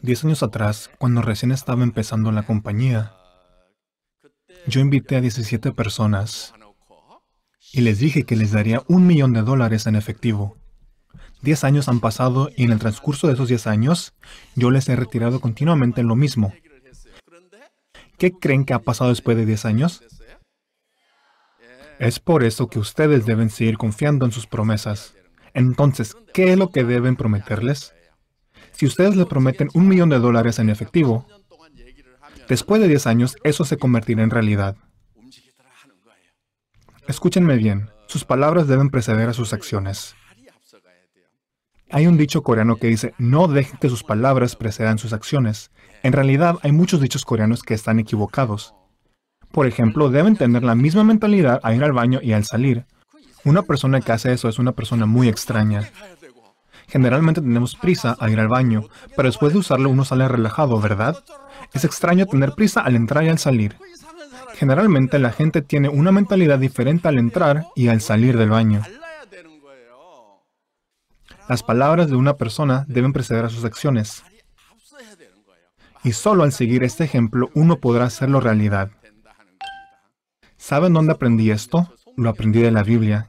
Diez años atrás, cuando recién estaba empezando en la compañía, yo invité a 17 personas y les dije que les daría un millón de dólares en efectivo. Diez años han pasado y en el transcurso de esos diez años, yo les he retirado continuamente lo mismo. ¿Qué creen que ha pasado después de diez años? Es por eso que ustedes deben seguir confiando en sus promesas. Entonces, ¿qué es lo que deben prometerles? Si ustedes le prometen un millón de dólares en efectivo, después de 10 años eso se convertirá en realidad. Escúchenme bien, sus palabras deben preceder a sus acciones. Hay un dicho coreano que dice, no dejen que sus palabras precedan sus acciones. En realidad, hay muchos dichos coreanos que están equivocados. Por ejemplo, deben tener la misma mentalidad al ir al baño y al salir. Una persona que hace eso es una persona muy extraña. Generalmente tenemos prisa al ir al baño, pero después de usarlo uno sale relajado, ¿verdad? Es extraño tener prisa al entrar y al salir. Generalmente la gente tiene una mentalidad diferente al entrar y al salir del baño. Las palabras de una persona deben preceder a sus acciones. Y solo al seguir este ejemplo uno podrá hacerlo realidad. ¿Saben dónde aprendí esto? Lo aprendí de la Biblia.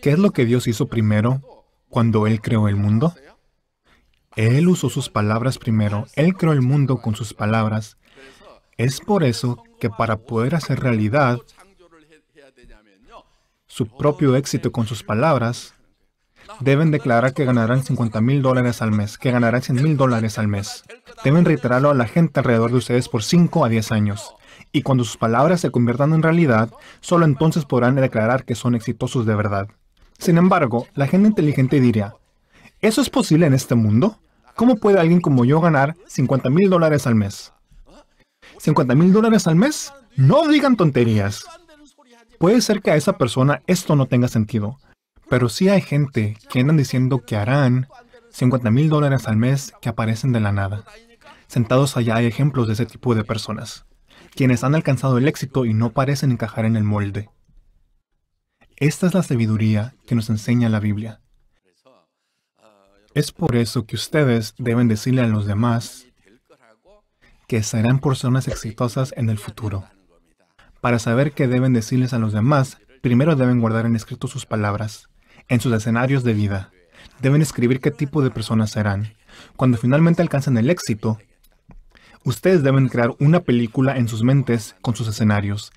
¿Qué es lo que Dios hizo primero? cuando Él creó el mundo? Él usó sus palabras primero, Él creó el mundo con sus palabras. Es por eso que para poder hacer realidad su propio éxito con sus palabras, deben declarar que ganarán 50 mil dólares al mes, que ganarán 100 mil dólares al mes. Deben reiterarlo a la gente alrededor de ustedes por 5 a 10 años. Y cuando sus palabras se conviertan en realidad, solo entonces podrán declarar que son exitosos de verdad. Sin embargo, la gente inteligente diría, ¿eso es posible en este mundo? ¿Cómo puede alguien como yo ganar 50 mil dólares al mes? ¿50 mil dólares al mes? No digan tonterías. Puede ser que a esa persona esto no tenga sentido, pero sí hay gente que andan diciendo que harán 50 mil dólares al mes que aparecen de la nada. Sentados allá hay ejemplos de ese tipo de personas, quienes han alcanzado el éxito y no parecen encajar en el molde. Esta es la sabiduría que nos enseña la Biblia. Es por eso que ustedes deben decirle a los demás que serán personas exitosas en el futuro. Para saber qué deben decirles a los demás, primero deben guardar en escrito sus palabras, en sus escenarios de vida. Deben escribir qué tipo de personas serán. Cuando finalmente alcancen el éxito, Ustedes deben crear una película en sus mentes con sus escenarios.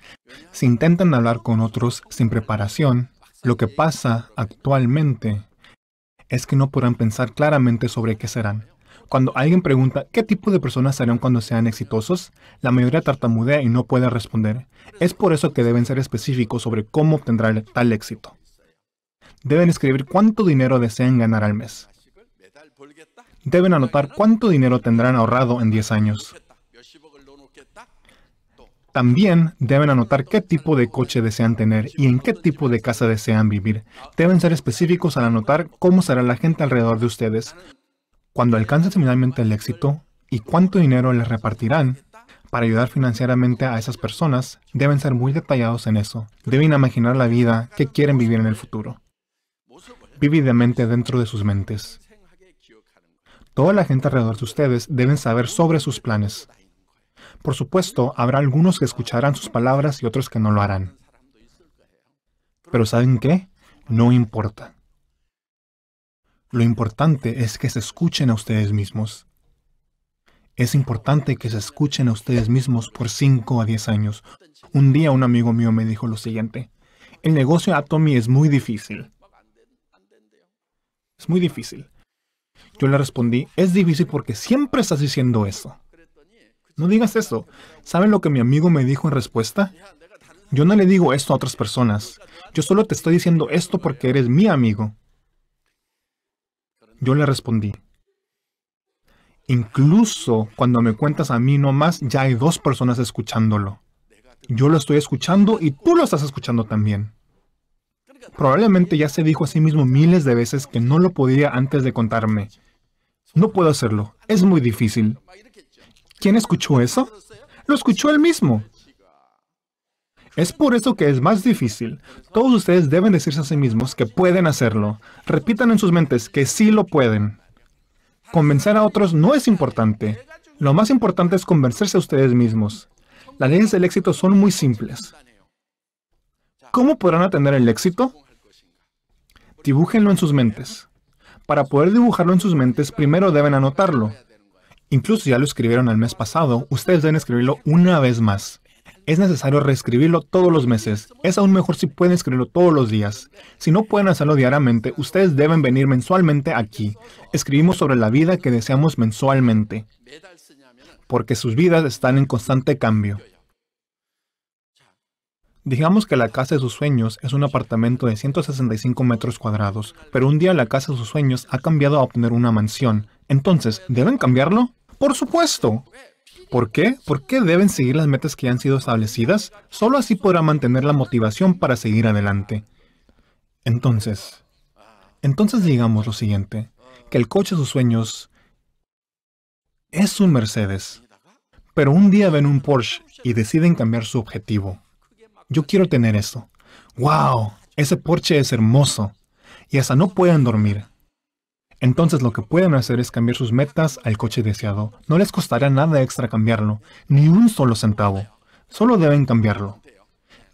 Si intentan hablar con otros sin preparación, lo que pasa actualmente es que no podrán pensar claramente sobre qué serán. Cuando alguien pregunta qué tipo de personas serán cuando sean exitosos, la mayoría tartamudea y no puede responder. Es por eso que deben ser específicos sobre cómo obtendrán tal éxito. Deben escribir cuánto dinero desean ganar al mes deben anotar cuánto dinero tendrán ahorrado en 10 años. También deben anotar qué tipo de coche desean tener y en qué tipo de casa desean vivir. Deben ser específicos al anotar cómo será la gente alrededor de ustedes. Cuando alcancen finalmente el éxito y cuánto dinero les repartirán, para ayudar financieramente a esas personas, deben ser muy detallados en eso. Deben imaginar la vida que quieren vivir en el futuro. Vívidamente dentro de sus mentes. Toda la gente alrededor de ustedes deben saber sobre sus planes. Por supuesto, habrá algunos que escucharán sus palabras y otros que no lo harán. Pero ¿saben qué? No importa. Lo importante es que se escuchen a ustedes mismos. Es importante que se escuchen a ustedes mismos por 5 a 10 años. Un día un amigo mío me dijo lo siguiente. El negocio de Atomy es muy difícil. Es muy difícil. Yo le respondí, es difícil porque siempre estás diciendo eso. No digas eso. ¿Saben lo que mi amigo me dijo en respuesta? Yo no le digo esto a otras personas. Yo solo te estoy diciendo esto porque eres mi amigo. Yo le respondí, incluso cuando me cuentas a mí nomás, ya hay dos personas escuchándolo. Yo lo estoy escuchando y tú lo estás escuchando también. Probablemente ya se dijo a sí mismo miles de veces que no lo podía antes de contarme. No puedo hacerlo, es muy difícil. ¿Quién escuchó eso? Lo escuchó él mismo. Es por eso que es más difícil. Todos ustedes deben decirse a sí mismos que pueden hacerlo. Repitan en sus mentes que sí lo pueden. Convencer a otros no es importante. Lo más importante es convencerse a ustedes mismos. Las leyes del éxito son muy simples. ¿Cómo podrán atender el éxito? Dibújenlo en sus mentes. Para poder dibujarlo en sus mentes, primero deben anotarlo. Incluso ya lo escribieron el mes pasado, ustedes deben escribirlo una vez más. Es necesario reescribirlo todos los meses. Es aún mejor si pueden escribirlo todos los días. Si no pueden hacerlo diariamente, ustedes deben venir mensualmente aquí. Escribimos sobre la vida que deseamos mensualmente. Porque sus vidas están en constante cambio. Digamos que la casa de sus sueños es un apartamento de 165 metros cuadrados, pero un día la casa de sus sueños ha cambiado a obtener una mansión. Entonces, ¿deben cambiarlo? Por supuesto. ¿Por qué? ¿Por qué deben seguir las metas que han sido establecidas? Solo así podrá mantener la motivación para seguir adelante. Entonces, entonces digamos lo siguiente, que el coche de sus sueños es un Mercedes, pero un día ven un Porsche y deciden cambiar su objetivo yo quiero tener eso. ¡Wow! Ese porche es hermoso. Y hasta no pueden dormir. Entonces lo que pueden hacer es cambiar sus metas al coche deseado. No les costará nada extra cambiarlo, ni un solo centavo. Solo deben cambiarlo.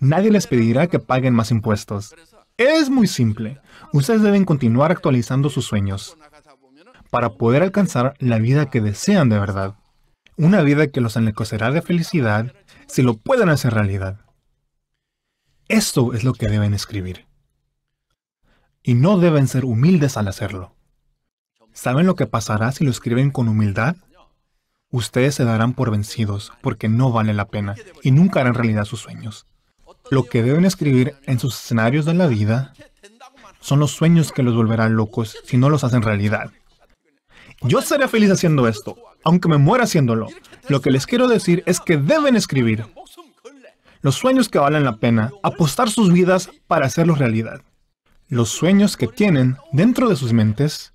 Nadie les pedirá que paguen más impuestos. Es muy simple. Ustedes deben continuar actualizando sus sueños para poder alcanzar la vida que desean de verdad. Una vida que los enlecocerá de felicidad si lo pueden hacer realidad. Esto es lo que deben escribir. Y no deben ser humildes al hacerlo. ¿Saben lo que pasará si lo escriben con humildad? Ustedes se darán por vencidos porque no vale la pena y nunca harán realidad sus sueños. Lo que deben escribir en sus escenarios de la vida son los sueños que los volverán locos si no los hacen realidad. Yo seré feliz haciendo esto, aunque me muera haciéndolo. Lo que les quiero decir es que deben escribir los sueños que valen la pena, apostar sus vidas para hacerlos realidad. Los sueños que tienen dentro de sus mentes,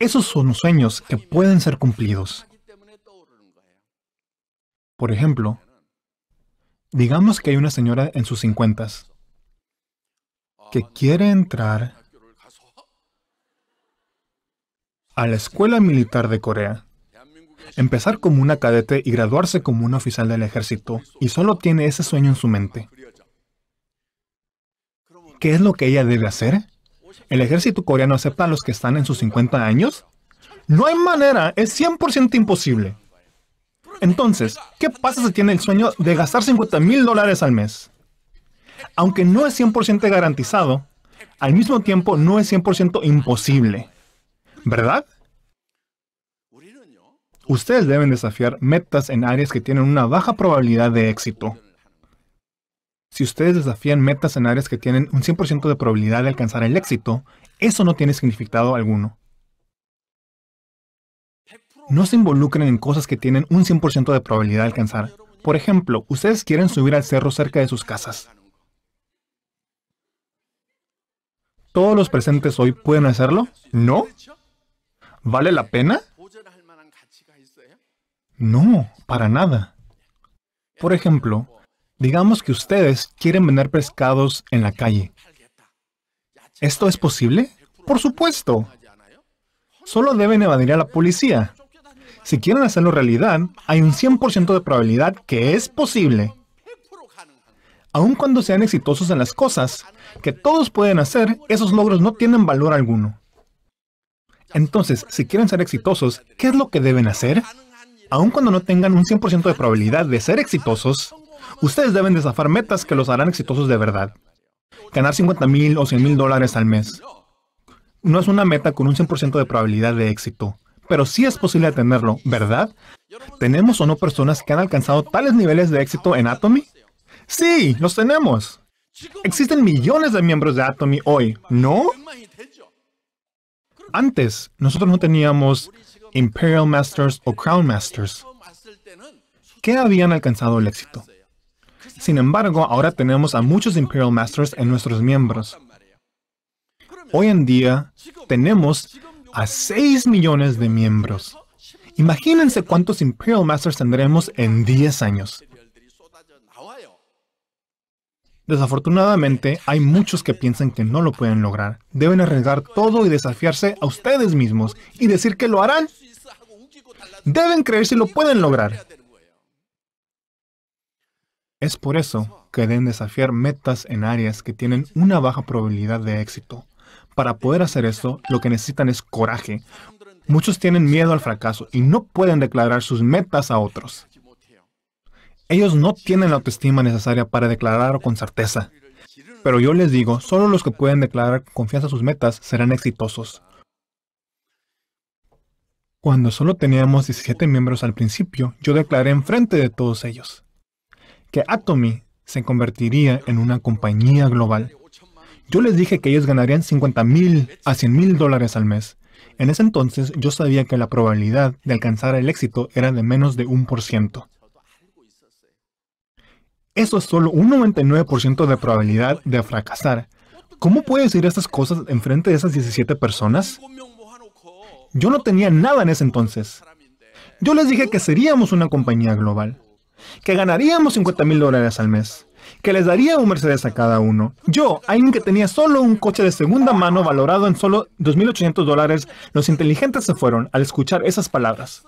esos son los sueños que pueden ser cumplidos. Por ejemplo, digamos que hay una señora en sus cincuentas que quiere entrar a la escuela militar de Corea empezar como una cadete y graduarse como un oficial del ejército, y solo tiene ese sueño en su mente. ¿Qué es lo que ella debe hacer? ¿El ejército coreano acepta a los que están en sus 50 años? No hay manera, es 100% imposible. Entonces, ¿qué pasa si tiene el sueño de gastar 50 mil dólares al mes? Aunque no es 100% garantizado, al mismo tiempo no es 100% imposible. ¿Verdad? Ustedes deben desafiar metas en áreas que tienen una baja probabilidad de éxito. Si ustedes desafían metas en áreas que tienen un 100% de probabilidad de alcanzar el éxito, eso no tiene significado alguno. No se involucren en cosas que tienen un 100% de probabilidad de alcanzar. Por ejemplo, ustedes quieren subir al cerro cerca de sus casas. ¿Todos los presentes hoy pueden hacerlo? ¿No? ¿Vale la pena? No, para nada. Por ejemplo, digamos que ustedes quieren vender pescados en la calle. ¿Esto es posible? Por supuesto. Solo deben evadir a la policía. Si quieren hacerlo realidad, hay un 100% de probabilidad que es posible. Aun cuando sean exitosos en las cosas que todos pueden hacer, esos logros no tienen valor alguno. Entonces, si quieren ser exitosos, ¿qué es lo que deben hacer? aun cuando no tengan un 100% de probabilidad de ser exitosos, ustedes deben desafar metas que los harán exitosos de verdad. Ganar 50 mil o 100 mil dólares al mes. No es una meta con un 100% de probabilidad de éxito, pero sí es posible tenerlo, ¿verdad? ¿Tenemos o no personas que han alcanzado tales niveles de éxito en Atomy? Sí, los tenemos. Existen millones de miembros de Atomy hoy, ¿no? Antes, nosotros no teníamos Imperial Masters o Crown Masters que habían alcanzado el éxito. Sin embargo, ahora tenemos a muchos Imperial Masters en nuestros miembros. Hoy en día, tenemos a 6 millones de miembros. Imagínense cuántos Imperial Masters tendremos en 10 años. Desafortunadamente, hay muchos que piensan que no lo pueden lograr. Deben arriesgar todo y desafiarse a ustedes mismos y decir que lo harán. Deben creer si lo pueden lograr. Es por eso que deben desafiar metas en áreas que tienen una baja probabilidad de éxito. Para poder hacer eso, lo que necesitan es coraje. Muchos tienen miedo al fracaso y no pueden declarar sus metas a otros. Ellos no tienen la autoestima necesaria para declarar con certeza. Pero yo les digo, solo los que pueden declarar con confianza sus metas serán exitosos. Cuando solo teníamos 17 miembros al principio, yo declaré enfrente de todos ellos que Atomy se convertiría en una compañía global. Yo les dije que ellos ganarían 50 mil a 100 mil dólares al mes. En ese entonces yo sabía que la probabilidad de alcanzar el éxito era de menos de un por ciento. Eso es solo un 99% de probabilidad de fracasar. ¿Cómo puedes decir estas cosas frente de esas 17 personas? Yo no tenía nada en ese entonces. Yo les dije que seríamos una compañía global, que ganaríamos 50 mil dólares al mes, que les daría un Mercedes a cada uno. Yo, alguien que tenía solo un coche de segunda mano valorado en solo 2.800 dólares, los inteligentes se fueron al escuchar esas palabras.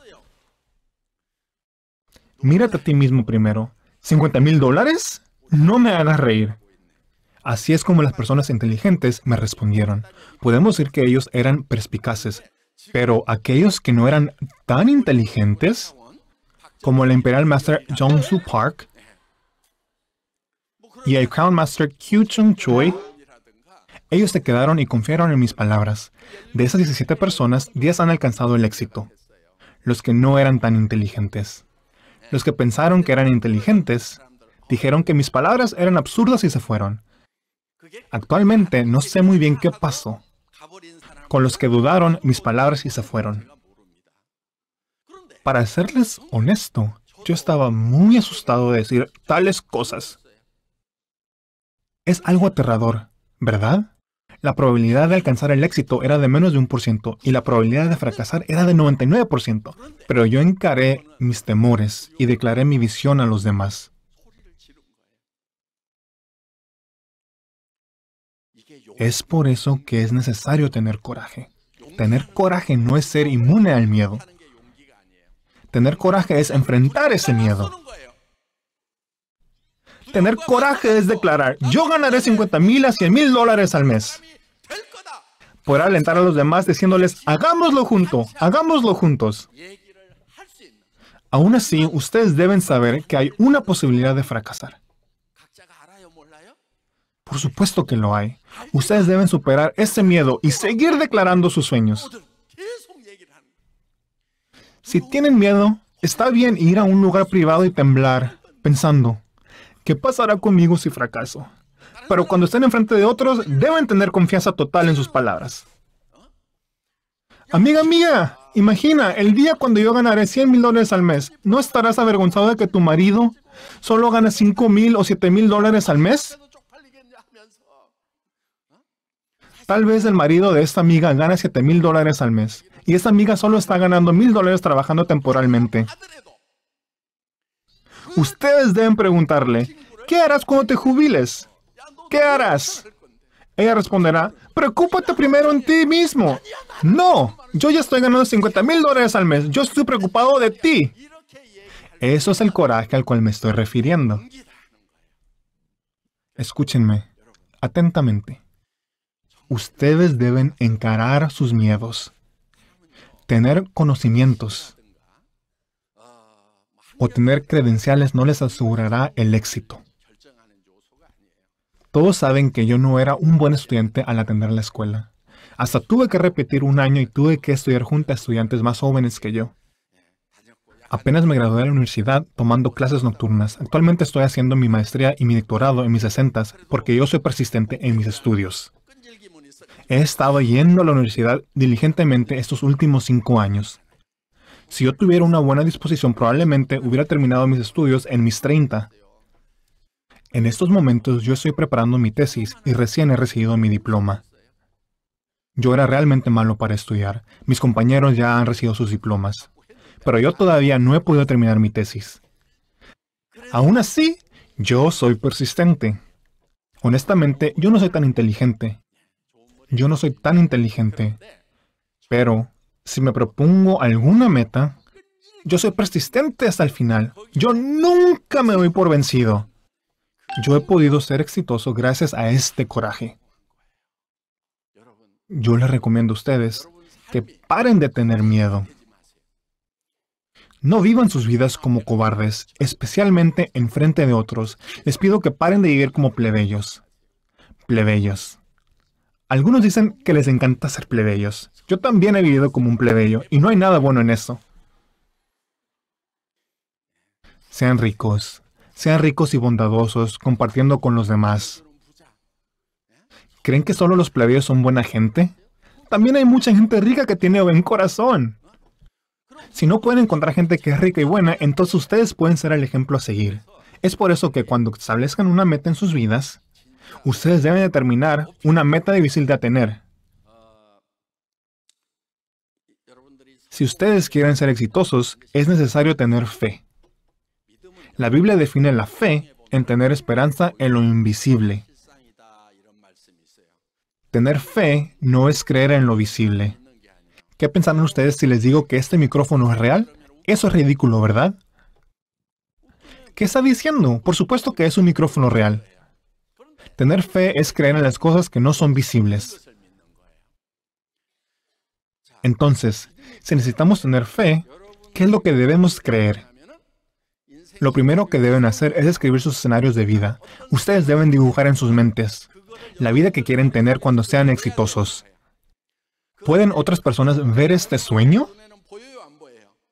Mírate a ti mismo primero. ¿50 mil dólares? No me hagas reír. Así es como las personas inteligentes me respondieron. Podemos decir que ellos eran perspicaces, pero aquellos que no eran tan inteligentes, como el Imperial Master Jong Su Park y el Crown Master Kyu Chung Choi, ellos se quedaron y confiaron en mis palabras. De esas 17 personas, 10 han alcanzado el éxito. Los que no eran tan inteligentes. Los que pensaron que eran inteligentes dijeron que mis palabras eran absurdas y se fueron. Actualmente no sé muy bien qué pasó. Con los que dudaron mis palabras y se fueron. Para serles honesto, yo estaba muy asustado de decir tales cosas. Es algo aterrador, ¿verdad? la probabilidad de alcanzar el éxito era de menos de un por ciento y la probabilidad de fracasar era de 99%. Pero yo encaré mis temores y declaré mi visión a los demás. Es por eso que es necesario tener coraje. Tener coraje no es ser inmune al miedo. Tener coraje es enfrentar ese miedo tener coraje es declarar, yo ganaré 50 mil a 100 mil dólares al mes. Poder alentar a los demás diciéndoles, hagámoslo junto, hagámoslo juntos. Aún así, ustedes deben saber que hay una posibilidad de fracasar. Por supuesto que lo hay. Ustedes deben superar ese miedo y seguir declarando sus sueños. Si tienen miedo, está bien ir a un lugar privado y temblar, pensando, ¿Qué pasará conmigo si fracaso? Pero cuando estén enfrente de otros, deben tener confianza total en sus palabras. Amiga mía, imagina el día cuando yo ganaré 100 mil dólares al mes. ¿No estarás avergonzado de que tu marido solo gana 5 mil o 7 mil dólares al mes? Tal vez el marido de esta amiga gana 7 mil dólares al mes y esta amiga solo está ganando mil dólares trabajando temporalmente. Ustedes deben preguntarle, ¿qué harás cuando te jubiles? ¿Qué harás? Ella responderá, preocúpate primero en ti mismo. No, yo ya estoy ganando 50 mil dólares al mes. Yo estoy preocupado de ti. Eso es el coraje al cual me estoy refiriendo. Escúchenme atentamente. Ustedes deben encarar sus miedos, tener conocimientos, o tener credenciales no les asegurará el éxito. Todos saben que yo no era un buen estudiante al atender la escuela. Hasta tuve que repetir un año y tuve que estudiar junto a estudiantes más jóvenes que yo. Apenas me gradué de la universidad tomando clases nocturnas. Actualmente estoy haciendo mi maestría y mi doctorado en mis sesentas porque yo soy persistente en mis estudios. He estado yendo a la universidad diligentemente estos últimos cinco años. Si yo tuviera una buena disposición, probablemente hubiera terminado mis estudios en mis 30. En estos momentos yo estoy preparando mi tesis y recién he recibido mi diploma. Yo era realmente malo para estudiar. Mis compañeros ya han recibido sus diplomas. Pero yo todavía no he podido terminar mi tesis. Aún así, yo soy persistente. Honestamente, yo no soy tan inteligente. Yo no soy tan inteligente. Pero si me propongo alguna meta, yo soy persistente hasta el final. Yo nunca me doy por vencido. Yo he podido ser exitoso gracias a este coraje. Yo les recomiendo a ustedes que paren de tener miedo. No vivan sus vidas como cobardes, especialmente en frente de otros. Les pido que paren de vivir como plebeyos. Plebeyos. Algunos dicen que les encanta ser plebeyos. Yo también he vivido como un plebeyo y no hay nada bueno en eso. Sean ricos, sean ricos y bondadosos, compartiendo con los demás. ¿Creen que solo los plebeyos son buena gente? También hay mucha gente rica que tiene buen corazón. Si no pueden encontrar gente que es rica y buena, entonces ustedes pueden ser el ejemplo a seguir. Es por eso que cuando establezcan una meta en sus vidas, Ustedes deben determinar una meta difícil de tener. Si ustedes quieren ser exitosos, es necesario tener fe. La Biblia define la fe en tener esperanza en lo invisible. Tener fe no es creer en lo visible. ¿Qué pensarán ustedes si les digo que este micrófono es real? Eso es ridículo, ¿verdad? ¿Qué está diciendo? Por supuesto que es un micrófono real. Tener fe es creer en las cosas que no son visibles. Entonces, si necesitamos tener fe, ¿qué es lo que debemos creer? Lo primero que deben hacer es escribir sus escenarios de vida. Ustedes deben dibujar en sus mentes la vida que quieren tener cuando sean exitosos. ¿Pueden otras personas ver este sueño?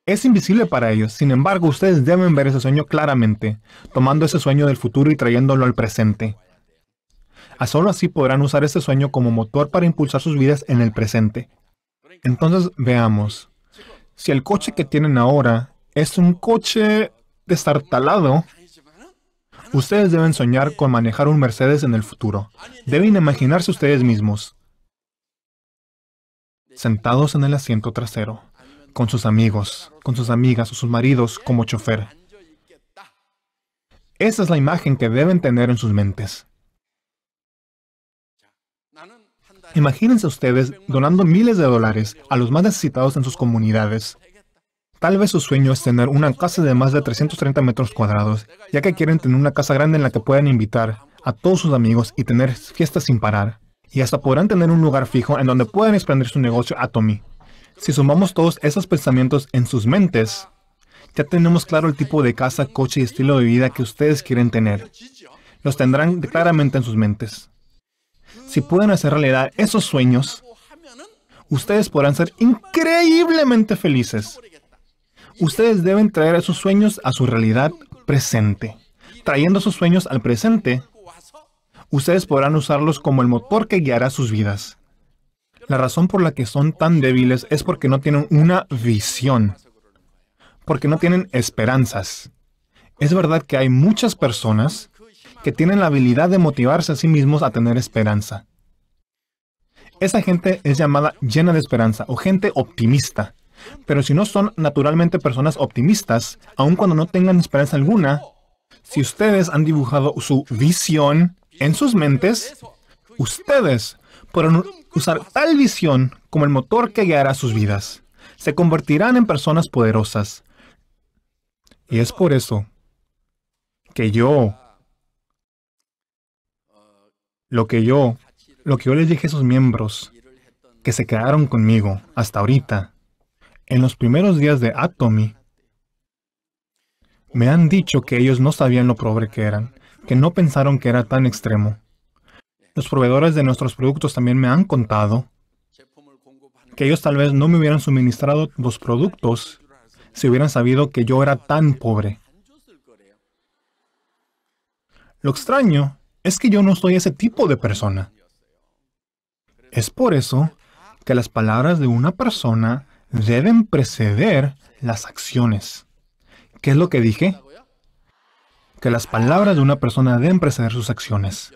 Es invisible para ellos, sin embargo, ustedes deben ver ese sueño claramente, tomando ese sueño del futuro y trayéndolo al presente. A solo así podrán usar este sueño como motor para impulsar sus vidas en el presente. Entonces, veamos. Si el coche que tienen ahora es un coche destartalado, ustedes deben soñar con manejar un Mercedes en el futuro. Deben imaginarse ustedes mismos sentados en el asiento trasero, con sus amigos, con sus amigas o sus maridos como chofer. Esa es la imagen que deben tener en sus mentes. Imagínense ustedes donando miles de dólares a los más necesitados en sus comunidades. Tal vez su sueño es tener una casa de más de 330 metros cuadrados, ya que quieren tener una casa grande en la que puedan invitar a todos sus amigos y tener fiestas sin parar. Y hasta podrán tener un lugar fijo en donde puedan expandir su negocio a Atomy. Si sumamos todos esos pensamientos en sus mentes, ya tenemos claro el tipo de casa, coche y estilo de vida que ustedes quieren tener. Los tendrán claramente en sus mentes si pueden hacer realidad esos sueños, ustedes podrán ser increíblemente felices. Ustedes deben traer esos sueños a su realidad presente. Trayendo sus sueños al presente, ustedes podrán usarlos como el motor que guiará sus vidas. La razón por la que son tan débiles es porque no tienen una visión, porque no tienen esperanzas. Es verdad que hay muchas personas que tienen la habilidad de motivarse a sí mismos a tener esperanza. Esa gente es llamada llena de esperanza o gente optimista. Pero si no son naturalmente personas optimistas, aun cuando no tengan esperanza alguna, si ustedes han dibujado su visión en sus mentes, ustedes podrán usar tal visión como el motor que guiará sus vidas. Se convertirán en personas poderosas. Y es por eso que yo lo que yo, lo que yo les dije a esos miembros que se quedaron conmigo hasta ahorita, en los primeros días de Atomy, me han dicho que ellos no sabían lo pobre que eran, que no pensaron que era tan extremo. Los proveedores de nuestros productos también me han contado que ellos tal vez no me hubieran suministrado los productos si hubieran sabido que yo era tan pobre. Lo extraño es que yo no soy ese tipo de persona. Es por eso que las palabras de una persona deben preceder las acciones. ¿Qué es lo que dije? Que las palabras de una persona deben preceder sus acciones.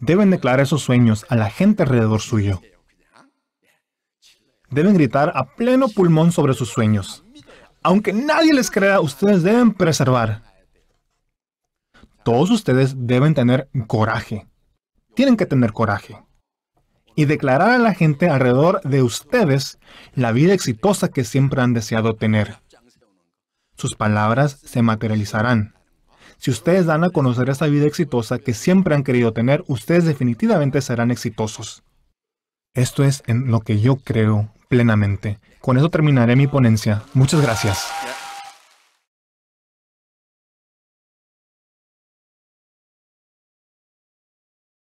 Deben declarar sus sueños a la gente alrededor suyo. Deben gritar a pleno pulmón sobre sus sueños. Aunque nadie les crea, ustedes deben preservar todos ustedes deben tener coraje. Tienen que tener coraje. Y declarar a la gente alrededor de ustedes la vida exitosa que siempre han deseado tener. Sus palabras se materializarán. Si ustedes dan a conocer esa vida exitosa que siempre han querido tener, ustedes definitivamente serán exitosos. Esto es en lo que yo creo plenamente. Con eso terminaré mi ponencia. Muchas gracias.